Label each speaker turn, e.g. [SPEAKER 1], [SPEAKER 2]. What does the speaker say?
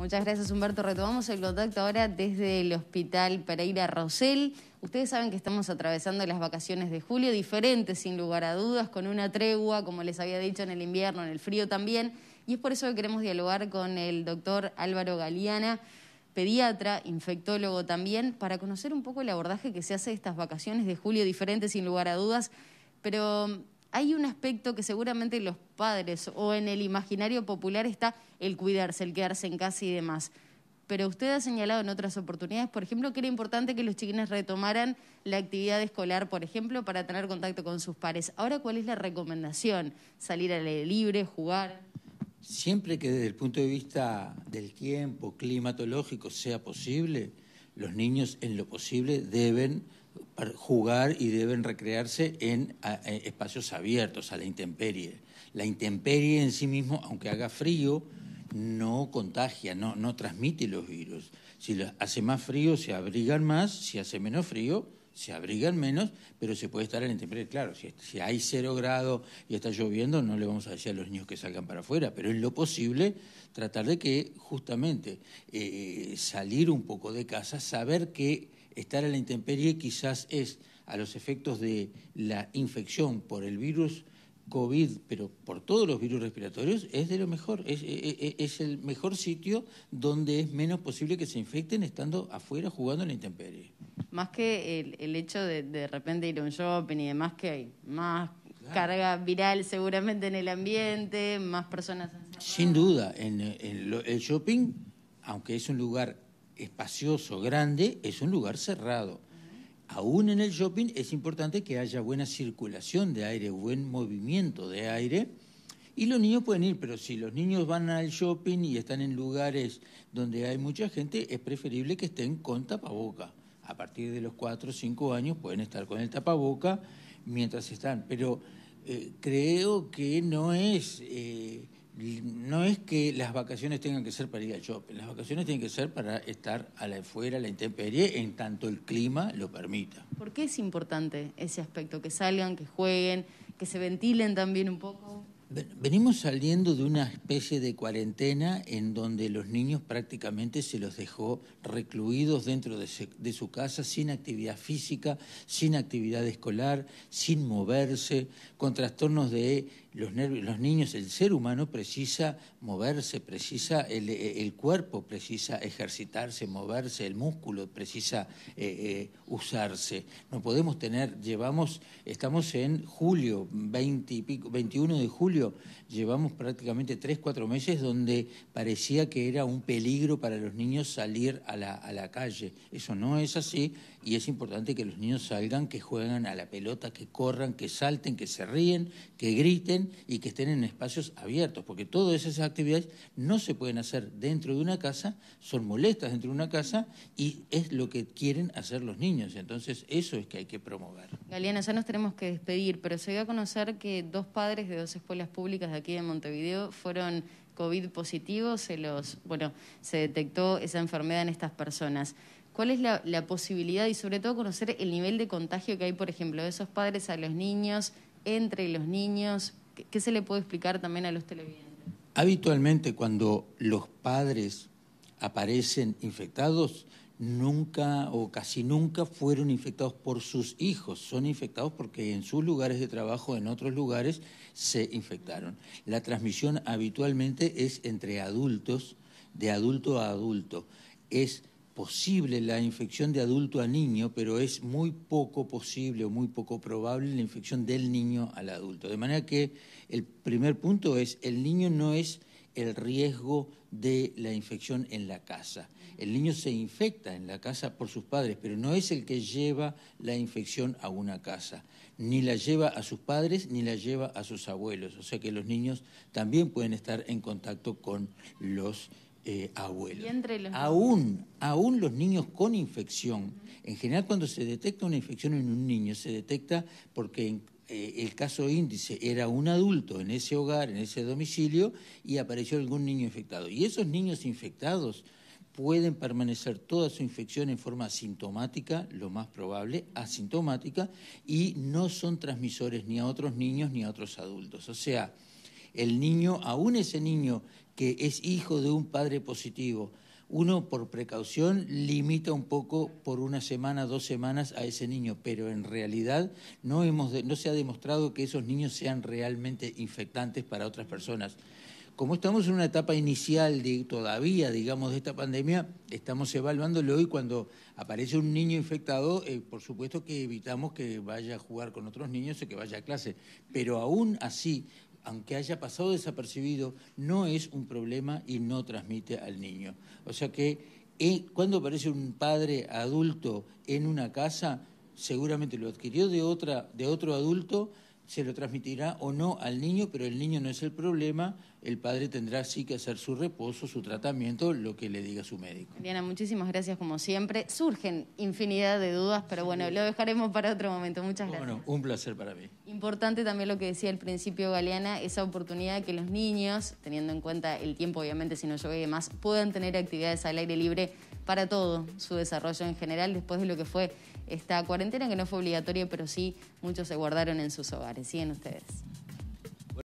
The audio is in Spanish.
[SPEAKER 1] Muchas gracias, Humberto. Retomamos el contacto ahora desde el Hospital Pereira Rosel. Ustedes saben que estamos atravesando las vacaciones de julio, diferentes sin lugar a dudas, con una tregua, como les había dicho, en el invierno, en el frío también. Y es por eso que queremos dialogar con el doctor Álvaro Galeana, pediatra, infectólogo también, para conocer un poco el abordaje que se hace de estas vacaciones de julio, diferentes sin lugar a dudas. Pero hay un aspecto que seguramente los padres o en el imaginario popular está el cuidarse, el quedarse en casa y demás. Pero usted ha señalado en otras oportunidades, por ejemplo, que era importante que los chiquines retomaran la actividad escolar, por ejemplo, para tener contacto con sus pares. Ahora, ¿cuál es la recomendación? ¿Salir al aire libre, jugar?
[SPEAKER 2] Siempre que desde el punto de vista del tiempo climatológico sea posible, los niños en lo posible deben jugar y deben recrearse en eh, espacios abiertos, a la intemperie. La intemperie en sí mismo, aunque haga frío, no contagia, no, no transmite los virus. Si hace más frío, se abrigan más, si hace menos frío, se abrigan menos, pero se puede estar en la intemperie. Claro, si, hay cero grado y está lloviendo, no le vamos a decir a los niños que salgan para afuera, pero es lo posible tratar de que justamente eh, salir un poco de casa, saber que estar a la intemperie quizás es a los efectos de la infección por el virus COVID, pero por todos los virus respiratorios, es de lo mejor, es, e, e, e, el mejor sitio donde es menos posible que se infecten estando afuera jugando en la intemperie.
[SPEAKER 1] Más que el, hecho de de repente ir a un shopping y demás que hay más carga viral seguramente en el ambiente, más personas...
[SPEAKER 2] Sin duda, en, el shopping, aunque es un lugar espacioso, grande, es un lugar cerrado. Aún en el shopping es importante que haya buena circulación de aire, buen movimiento de aire. Y los niños pueden ir, pero si los niños van al shopping y están en lugares donde hay mucha gente, es preferible que estén con tapaboca. A partir de los 4 o 5 años pueden estar con el tapaboca mientras están. Pero eh, creo que no es... Eh, no es que las vacaciones tengan que ser para ir al shopping, las vacaciones tienen que ser para estar a la afuera, a la intemperie, en tanto el clima lo permita.
[SPEAKER 1] ¿Por qué es importante ese aspecto? Que salgan, que jueguen, que se ventilen también un poco.
[SPEAKER 2] Venimos saliendo de una especie de cuarentena en donde los niños prácticamente se los dejó recluidos dentro de, de, su casa, sin actividad física, sin actividad escolar, sin moverse, con trastornos de los, nervios, los niños, el ser humano precisa moverse, precisa el, eh, eh, cuerpo, precisa ejercitarse, moverse, el músculo precisa eh, usarse. No podemos tener, llevamos, estamos en julio, 21 de julio, llevamos prácticamente 3, 4 meses donde parecía que era un peligro para los niños salir a la, a la calle. Eso no es así y es importante que los niños salgan, que jueguen a la pelota, que corran, que salten, que se ríen, que griten y que estén en espacios abiertos, porque todas esas actividades no se pueden hacer dentro de una casa, son molestas dentro de una casa y es lo que quieren hacer los niños. Entonces eso es que hay que promover.
[SPEAKER 1] Galiana, ya nos tenemos que despedir, pero se dio a conocer que dos padres de dos escuelas públicas de aquí de Montevideo fueron COVID positivos, se los, bueno, se detectó esa enfermedad en estas personas. ¿Cuál es la, posibilidad y sobre todo conocer el nivel de contagio que hay, por ejemplo, de esos padres a los niños, entre los niños, ¿Qué se le puede explicar también a los televidentes?
[SPEAKER 2] Habitualmente cuando los padres aparecen infectados, nunca o casi nunca fueron infectados por sus hijos, son infectados porque en sus lugares de trabajo, en otros lugares, se infectaron. La transmisión habitualmente es entre adultos, de adulto a adulto. Es posible la infección de adulto a niño, pero es muy poco posible o muy poco probable la infección del niño al adulto. De manera que el primer punto es, el niño no es el riesgo de la infección en la casa. El niño se infecta en la casa por sus padres, pero no es el que lleva la infección a una casa. Ni la lleva a sus padres, ni la lleva a sus abuelos. O sea que los niños también pueden estar en contacto con los eh, abuelos.
[SPEAKER 1] aún,
[SPEAKER 2] aún los niños con infección. En general, cuando se detecta una infección en un niño, se detecta porque eh, el caso índice era un adulto en ese hogar, en ese domicilio, y apareció algún niño infectado. Y esos niños infectados pueden permanecer toda su infección en forma asintomática, lo más probable, asintomática, y no son transmisores ni a otros niños ni a otros adultos. O sea, el niño, aún ese niño que es hijo de un padre positivo, uno por precaución limita un poco por una semana, dos semanas a ese niño, pero en realidad no, se ha demostrado que esos niños sean realmente infectantes para otras personas. Como estamos en una etapa inicial de, todavía, digamos, de esta pandemia, estamos evaluándolo y cuando aparece un niño infectado, eh, por supuesto que evitamos que vaya a jugar con otros niños o que vaya a clase. Pero aún así, aunque haya pasado desapercibido, no es un problema y no transmite al niño. O sea que cuando aparece un padre adulto en una casa, seguramente lo adquirió de, de otro adulto se lo transmitirá o no al niño, pero el niño no es el problema, el padre tendrá sí que hacer su reposo, su tratamiento, lo que le diga su médico.
[SPEAKER 1] Diana, muchísimas gracias como siempre. Surgen infinidad de dudas, pero bueno, lo dejaremos para otro momento. Muchas gracias.
[SPEAKER 2] Bueno, un placer para mí.
[SPEAKER 1] Importante también lo que decía al principio Galeana, esa oportunidad que los niños, teniendo en cuenta el tiempo obviamente si no llueve y demás, puedan tener actividades al aire libre para todo su desarrollo en general después de lo que fue esta cuarentena, que no fue obligatoria, pero sí muchos se guardaron en sus hogares. Siguen ustedes.